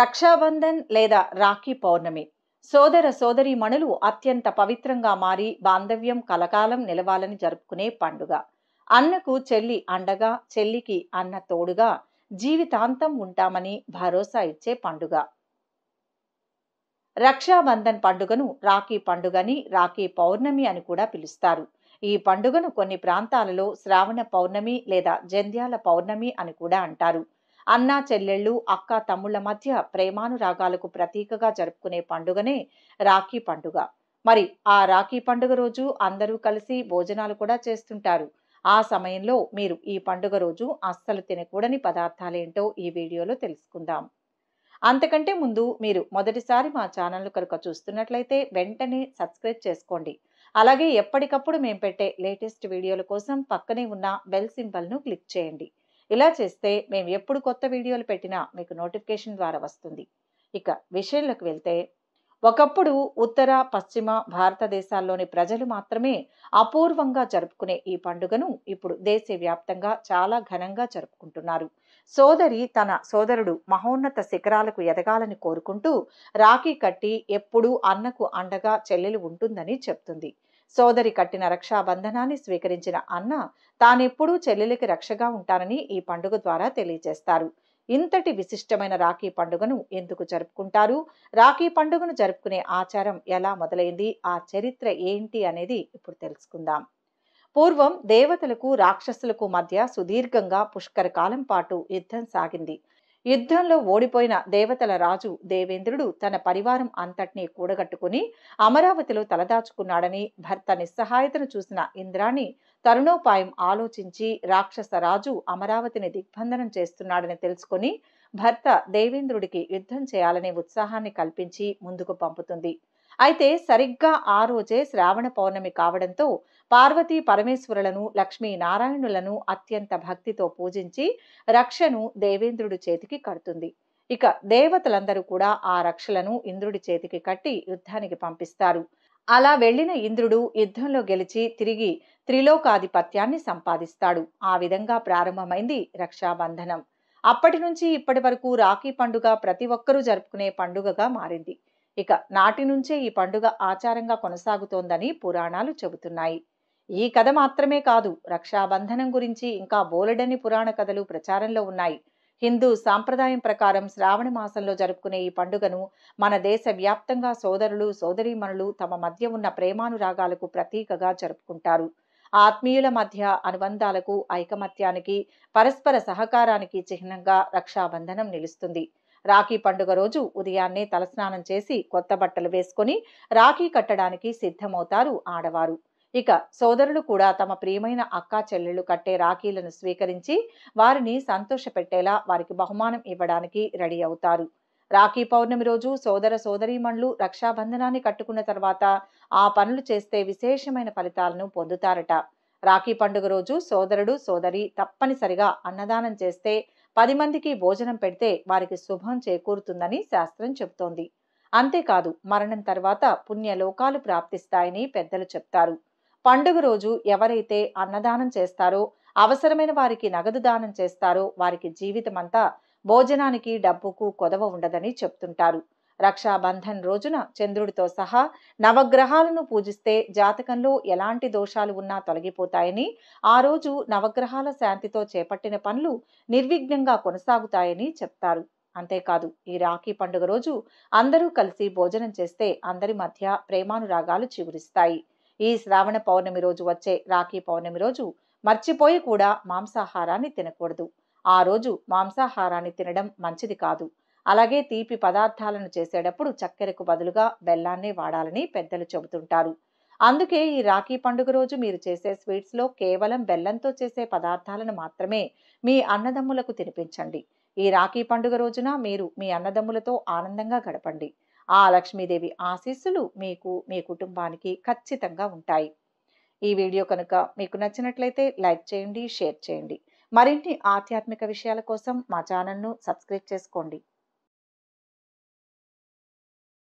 రక్షాబంధన్ లేదా రాఖీ పౌర్ణమి సోదర మణులు అత్యంత పవిత్రంగా మారి బాంధవ్యం కలకాలం నిలవాలని జరుపుకునే పండుగ అన్నకు చెల్లి అండగా చెల్లికి అన్న తోడుగా జీవితాంతం ఉంటామని భరోసా ఇచ్చే పండుగ రక్షాబంధన్ పండుగను రాఖీ పండుగని రాఖీ పౌర్ణమి అని కూడా పిలుస్తారు ఈ పండుగను కొన్ని ప్రాంతాలలో శ్రావణ పౌర్ణమి లేదా జంధ్యాల పౌర్ణమి అని కూడా అంటారు అన్నా చెల్లెళ్ళు అక్క తమ్ముళ్ల మధ్య ప్రేమానురాగాలకు ప్రతీకగా జరుపుకునే పండుగనే రాఖీ పండుగ మరి ఆ రాఖీ పండుగ రోజు అందరూ కలిసి భోజనాలు కూడా చేస్తుంటారు ఆ సమయంలో మీరు ఈ పండుగ రోజు అస్సలు తినకూడని పదార్థాలేంటో ఈ వీడియోలో తెలుసుకుందాం అంతకంటే ముందు మీరు మొదటిసారి మా ఛానల్ను కనుక చూస్తున్నట్లయితే వెంటనే సబ్స్క్రైబ్ చేసుకోండి అలాగే ఎప్పటికప్పుడు మేము పెట్టే లేటెస్ట్ వీడియోల కోసం పక్కనే ఉన్న బెల్ సింబల్ను క్లిక్ చేయండి ఇలా చేస్తే మేము ఎప్పుడు కొత్త వీడియోలు పెట్టినా మీకు నోటిఫికేషన్ ద్వారా వస్తుంది ఇక విషయంలోకి వెళ్తే ఒకప్పుడు ఉత్తర పశ్చిమ భారతదేశాల్లోని ప్రజలు మాత్రమే అపూర్వంగా జరుపుకునే ఈ పండుగను ఇప్పుడు దేశవ్యాప్తంగా చాలా ఘనంగా జరుపుకుంటున్నారు సోదరి తన సోదరుడు మహోన్నత శిఖరాలకు ఎదగాలని కోరుకుంటూ రాఖీ కట్టి ఎప్పుడూ అన్నకు అండగా చెల్లెలు ఉంటుందని చెప్తుంది సోదరి కట్టిన రక్షాబంధనాన్ని స్వీకరించిన అన్న తానెప్పుడూ చెల్లెలికి రక్షగా ఉంటానని ఈ పండుగ ద్వారా తెలియజేస్తారు ఇంతటి విశిష్టమైన రాఖీ పండుగను ఎందుకు జరుపుకుంటారు రాఖీ పండుగను జరుపుకునే ఆచారం ఎలా మొదలైంది ఆ చరిత్ర ఏంటి అనేది ఇప్పుడు తెలుసుకుందాం పూర్వం దేవతలకు రాక్షసులకు మధ్య సుదీర్ఘంగా పుష్కర కాలం పాటు యుద్ధం సాగింది యుద్ధంలో ఓడిపోయిన దేవతల రాజు దేవేంద్రుడు తన పరివారం అంతటినీ కూడగట్టుకుని అమరావతిలో తలదాచుకున్నాడని భర్త నిస్సహాయతను చూసిన ఇంద్రాణి తరుణోపాయం ఆలోచించి రాక్షస రాజు అమరావతిని దిగ్బంధనం చేస్తున్నాడని తెలుసుకుని భర్త దేవేంద్రుడికి యుద్ధం చేయాలనే ఉత్సాహాన్ని కల్పించి ముందుకు పంపుతుంది అయితే సరిగ్గా ఆ రోజే శ్రావణ పౌర్ణమి కావడంతో పార్వతీ పరమేశ్వరులను లక్ష్మీ నారాయణులను అత్యంత భక్తితో పూజించి రక్షను దేవేంద్రుడి చేతికి కడుతుంది ఇక దేవతలందరూ కూడా ఆ రక్షలను ఇంద్రుడి చేతికి కట్టి యుద్ధానికి పంపిస్తారు అలా వెళ్లిన ఇంద్రుడు యుద్ధంలో గెలిచి తిరిగి త్రిలోకాధిపత్యాన్ని సంపాదిస్తాడు ఆ విధంగా ప్రారంభమైంది రక్షాబంధనం అప్పటి నుంచి ఇప్పటి వరకు రాఖీ పండుగ ప్రతి ఒక్కరూ జరుపుకునే పండుగగా మారింది ఇక నాటి నుంచే ఈ పండుగ ఆచారంగా కొనసాగుతోందని పురాణాలు చెబుతున్నాయి ఈ కథ మాత్రమే కాదు రక్షాబంధనం గురించి ఇంకా బోలెడని పురాణ కథలు ప్రచారంలో ఉన్నాయి హిందూ సాంప్రదాయం ప్రకారం శ్రావణ మాసంలో జరుపుకునే ఈ పండుగను మన దేశ వ్యాప్తంగా సోదరులు సోదరీమణులు తమ మధ్య ఉన్న ప్రేమానురాగాలకు ప్రతీకగా జరుపుకుంటారు ఆత్మీయుల మధ్య అనుబంధాలకు ఐకమత్యానికి పరస్పర సహకారానికి చిహ్నంగా రక్షాబంధనం నిలుస్తుంది రాఖీ పండుగ రోజు ఉదయాన్నే తలస్నానం చేసి కొత్త బట్టలు వేసుకొని రాఖీ కట్టడానికి సిద్ధమవుతారు ఆడవారు ఇక సోదరులు కూడా తమ ప్రియమైన అక్కా చెల్లెళ్ళు కట్టే రాఖీలను స్వీకరించి వారిని సంతోషపెట్టేలా వారికి బహుమానం ఇవ్వడానికి రెడీ అవుతారు రాఖీ పౌర్ణమి రోజు సోదర సోదరీమణులు రక్షాబంధనాన్ని కట్టుకున్న తర్వాత ఆ పనులు చేస్తే విశేషమైన ఫలితాలను పొందుతారట రాఖీ పండుగ రోజు సోదరుడు సోదరి తప్పనిసరిగా అన్నదానం చేస్తే పది మందికి భోజనం పెడితే వారికి శుభం చేకూరుతుందని శాస్త్రం చెబుతోంది అంతేకాదు మరణం తర్వాత పుణ్యలోకాలు ప్రాప్తిస్తాయని పెద్దలు చెప్తారు పండుగ రోజు ఎవరైతే అన్నదానం చేస్తారో అవసరమైన వారికి నగదు దానం చేస్తారో వారికి జీవితమంతా భోజనానికి డబ్బుకు కొదవ ఉండదని చెప్తుంటారు రక్షాబంధన్ రోజున చంద్రుడితో సహా నవగ్రహాలను పూజిస్తే జాతకంలో ఎలాంటి దోషాలు ఉన్నా తొలగిపోతాయని ఆ రోజు నవగ్రహాల శాంతితో చేపట్టిన పనులు నిర్విఘ్నంగా కొనసాగుతాయని చెప్తారు అంతేకాదు ఈ రాఖీ పండుగ రోజు అందరూ కలిసి భోజనం చేస్తే అందరి మధ్య ప్రేమానురాగాలు చిగురిస్తాయి ఈ శ్రావణ పౌర్ణమి రోజు వచ్చే రాఖీ పౌర్ణమి రోజు మర్చిపోయి కూడా మాంసాహారాన్ని తినకూడదు ఆ రోజు మాంసాహారాన్ని తినడం మంచిది కాదు అలాగే తీపి పదార్థాలను చేసేటప్పుడు చక్కెరకు బదులుగా బెల్లాన్నే వాడాలని పెద్దలు చెబుతుంటారు అందుకే ఈ రాఖీ పండుగ రోజు మీరు చేసే స్వీట్స్లో కేవలం బెల్లంతో చేసే పదార్థాలను మాత్రమే మీ అన్నదమ్ములకు తినిపించండి ఈ రాఖీ పండుగ రోజున మీరు మీ అన్నదమ్ములతో ఆనందంగా గడపండి ఆ లక్ష్మీదేవి ఆశీస్సులు మీకు మీ కుటుంబానికి ఖచ్చితంగా ఉంటాయి ఈ వీడియో కనుక మీకు నచ్చినట్లయితే లైక్ చేయండి షేర్ చేయండి మరిన్ని ఆధ్యాత్మిక విషయాల కోసం మా ఛానల్ను సబ్స్క్రైబ్ చేసుకోండి